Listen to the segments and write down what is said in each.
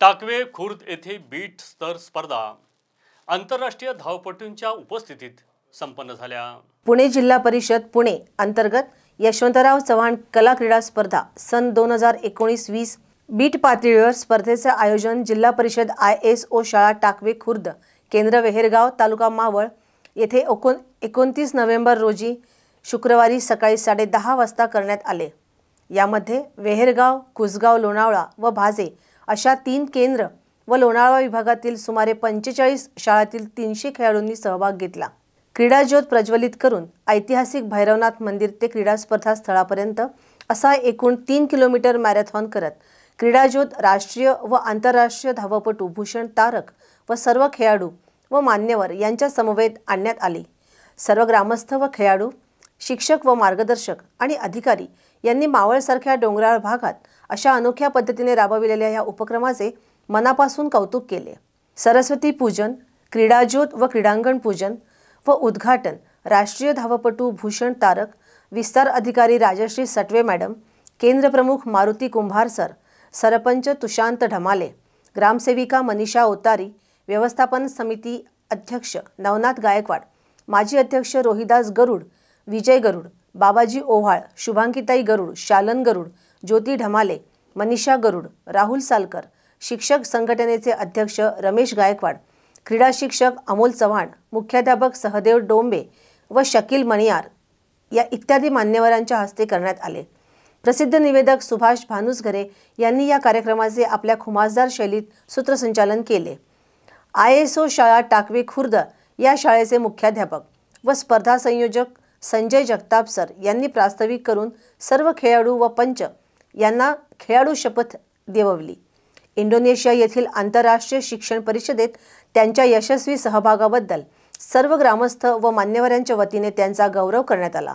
टाकवे खुर्द येथे बीट स्तर स्पर्धा आंतरराष्ट्रीय धावपटूंच्या उपस्थितीत संपन्न झाल्या पुणे जिल्हा परिषद पुणे अंतर्गत यशवंतराव चव्हाण कला क्रीडा स्पर्धा सन दोन हजार एकोणीस वीस बीट पातळीवर स्पर्धेचं आयोजन जिल्हा परिषद आय एस ओ शाळा टाकवे खुर्द केंद्र वेहेरगाव तालुका मावळ येथे एकोण एकोणतीस नोव्हेंबर रोजी शुक्रवारी सकाळी साडे वाजता करण्यात आले यामध्ये वेहेरगाव कुसगाव लोणावळा व भाजे अशा तीन केंद्र व लोणावळा विभागातील सुमारे पंचेचाळीस शाळातील तीनशे खेळाडूंनी सहभाग घेतला क्रीडाज्योत प्रज्वलित करून ऐतिहासिक भैरवनाथ मंदिर ते क्रीडा स्पर्धा स्थळापर्यंत असा एकूण तीन किलोमीटर मॅरेथॉन करत क्रीडाज्योत राष्ट्रीय व आंतरराष्ट्रीय धावपटू भूषण तारक व सर्व खेळाडू व मान्यवर यांच्या समवेत आणण्यात आले सर्व ग्रामस्थ व खेळाडू शिक्षक व मार्गदर्शक आणि अधिकारी यांनी मावळसारख्या डोंगराळ भागात अशा अनोख्या पद्धतीने राबविलेल्या या उपक्रमाचे मनापासून कौतुक केले सरस्वती पूजन क्रीडाज्योत व क्रीडांगण पूजन व उद्घाटन राष्ट्रीय धावपटू भूषण तारक विस्तार अधिकारी राजश्री सटवे मॅडम केंद्रप्रमुख मारुती कुंभार सर सरपंच तुषांत ढमाले ग्रामसेविका मनीषा ओतारी व्यवस्थापन समिती अध्यक्ष नवनाथ गायकवाड माजी अध्यक्ष रोहिदास गरुड विजय गरुड बाबाजी ओव्हाळ शुभांकिताई गरुड शालन गरुड ज्योती ढमाले मनीषा गरुड राहुल सालकर शिक्षक संघटनेचे अध्यक्ष रमेश गायकवाड क्रीडा शिक्षक अमोल चव्हाण मुख्याध्यापक सहदेव डोंबे व शकील मणियार या इत्यादी मान्यवरांच्या हस्ते करण्यात आले प्रसिद्ध निवेदक सुभाष भानुसघरे यांनी या कार्यक्रमाचे आपल्या खुमासदार शैलीत सूत्रसंचालन केले आय एस ओ शाळा टाकवे खुर्द या शाळेचे मुख्याध्यापक व स्पर्धा संयोजक संजय जगताप सर यांनी प्रास्ताविक करून सर्व खेळाडू व पंच यांना खेळाडू शपथ देववली इंडोनेशिया येथील आंतरराष्ट्रीय शिक्षण परिषदेत त्यांच्या यशस्वी सहभागाबद्दल सर्व ग्रामस्थ व मान्यवरांच्या वतीने त्यांचा गौरव करण्यात आला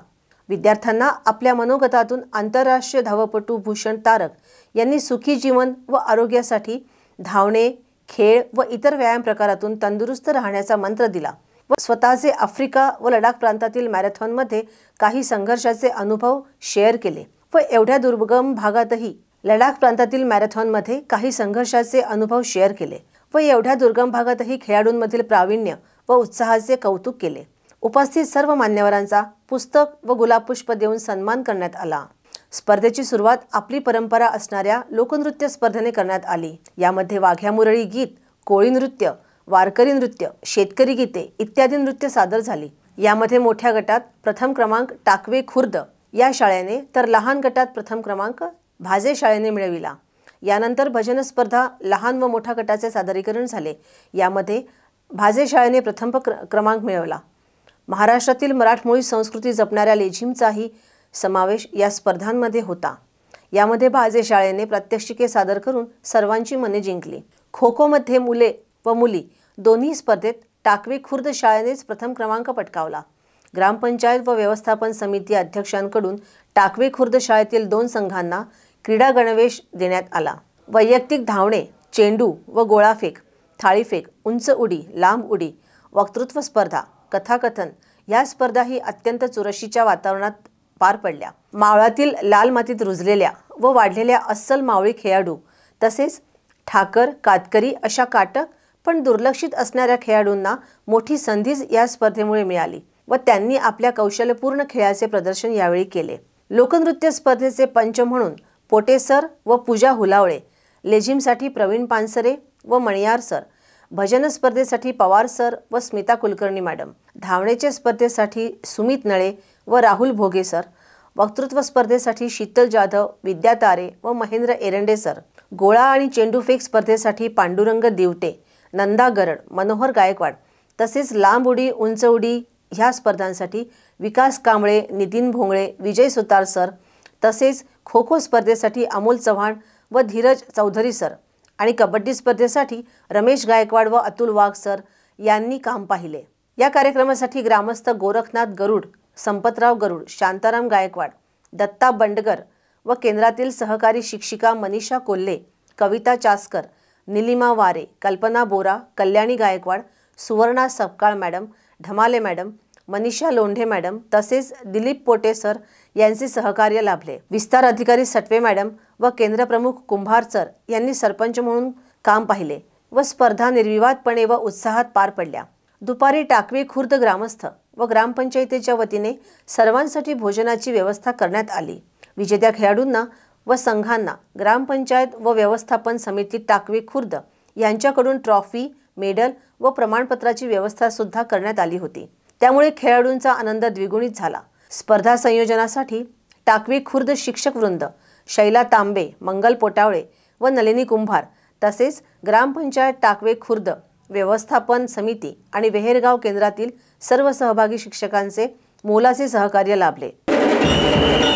विद्यार्थ्यांना आपल्या मनोगतातून आंतरराष्ट्रीय धावपटू भूषण तारक यांनी सुखी जीवन व आरोग्यासाठी धावणे खेळ व इतर व्यायाम प्रकारातून तंदुरुस्त राहण्याचा मंत्र दिला व स्वतःचे आफ्रिका व लडाख प्रांतातील मॅरेथॉनमध्ये काही संघर्षाचे अनुभव शेअर केले व एवढ्या दुर्गम भागातही लडाख प्रांतातील मॅरेथॉनमध्ये काही संघर्षाचे अनुभव शेअर केले व एवढ्या दुर्गम भागातही खेळाडूंमधील प्रावीण्य व उत्साहाचे कौतुक केले उपस्थित सर्व मान्यवरांचा पुस्तक व गुलाब पुष्प देऊन सन्मान करण्यात आला स्पर्धेची सुरुवात आपली परंपरा असणाऱ्या लोकनृत्य स्पर्धेने करण्यात आली यामध्ये वाघ्या मुरळी गीत कोळी नृत्य वारकरी नृत्य शेतकरी गीते इत्यादी नृत्य सादर झाली यामध्ये मोठ्या गटात प्रथम क्रमांक टाकवे खुर्द या शाळेने तर लहान गटात प्रथम क्रमांक भाजे शाळेने मिळविला यानंतर भजन स्पर्धा लहान व मोठ्या गटाचे सादरीकरण झाले यामध्ये भाजे शाळेने प्रथम क्र क्रमांक मिळवला महाराष्ट्रातील मराठमोळी संस्कृती जपणाऱ्या लेझिमचाही समावेश या स्पर्धांमध्ये होता यामध्ये भाजे शाळेने प्रात्यक्षिके सादर करून सर्वांची मने जिंकली खो खोमध्ये मुले व मुली दोन्ही स्पर्धेत टाकवे खुर्द शाळेनेच प्रथम क्रमांक पटकावला ग्रामपंचायत व व्यवस्थापन समिती अध्यक्षांकडून टाकवे खुर्द शाळेतील दोन संघांना क्रीडा गणवेश देण्यात आला वैयक्तिक धावणे चेंडू व गोळाफेक थाळीफेक उंच उडी लांब उडी वक्तृत्व स्पर्धा कथाकथन या स्पर्धाही अत्यंत चुरशीच्या वातावरणात पार पडल्या मावळातील लाल मातीत रुजलेल्या व वाढलेल्या अस्सल मावळी खेळाडू तसेच ठाकर कातकरी अशा काटक पण दुर्लक्षित असणाऱ्या खेळाडूंना मोठी संधीच या स्पर्धेमुळे मिळाली व त्यांनी आपल्या कौशल्यपूर्ण खेळाचे प्रदर्शन यावेळी केले लोकनृत्य स्पर्धेचे पंच म्हणून पोटे सर व पूजा हुलावळे लेझिमसाठी प्रवीण पानसरे व मणियार सर भजन स्पर्धेसाठी पवार सर व स्मिता कुलकर्णी मॅडम धावण्याच्या स्पर्धेसाठी सुमित नळे व राहुल भोगे सर वक्तृत्व स्पर्धेसाठी शीतल जाधव विद्या तारे व महेंद्र एरंडे सर गोळा आणि चेंडू फेक स्पर्धेसाठी पांडुरंग दिवटे नंदा गरड मनोहर गायकवाड तसेच लांब उडी उंच उडी ह्या स्पर्धांसाठी विकास कांबळे नितीन भोंगळे विजय सुतार सर तसेच खो खो स्पर्धेसाठी अमोल चव्हाण व धीरज चौधरी सर आणि कबड्डी स्पर्धेसाठी रमेश गायकवाड व अतुल वाघ सर यांनी काम पाहिले या कार्यक्रमासाठी ग्रामस्थ गोरखनाथ गरुड संपतराव गरुड शांताराम गायकवाड दत्ता बंडगर व केंद्रातील सहकारी शिक्षिका मनीषा कोल्हे कविता चासकर Nilima Ware Kalpana Bora Kalyani Gaikwad Suvarna Sapkal madam Dhamale madam Manisha Londhe madam तसेच दिलीप पोटे सर यांचे सहकार्य लाभले विस्तार अधिकारी सटवे मॅडम व केंद्रप्रमुख कुंभार सर यांनी सरपंच म्हणून काम पाहिले व स्पर्धा निर्विवादपणे व उत्साहात पार पडल्या दुपारी टाकवी खुर्द ग्रामस्थ व ग्रामपंचायतीच्या वतीने सर्वांसाठी भोजनाची व्यवस्था करण्यात आली विजेत्या खेळाडूंना व संघांना ग्रामपंचायत व व्यवस्थापन समिती टाकवी खुर्द यांच्याकडून ट्रॉफी मेडल व प्रमाणपत्राची व्यवस्था सुद्धा करण्यात आली होती त्यामुळे खेळाडूंचा आनंद द्विगुणित झाला स्पर्धा संयोजनासाठी टाकवी खुर्द शिक्षक वृंद शैला तांबे मंगल पोटावळे व नलिनी कुंभार तसेच ग्रामपंचायत टाकवे खुर्द व्यवस्थापन समिती आणि वेहेरगाव केंद्रातील सर्व सहभागी शिक्षकांचे मोलाचे सहकार्य लाभले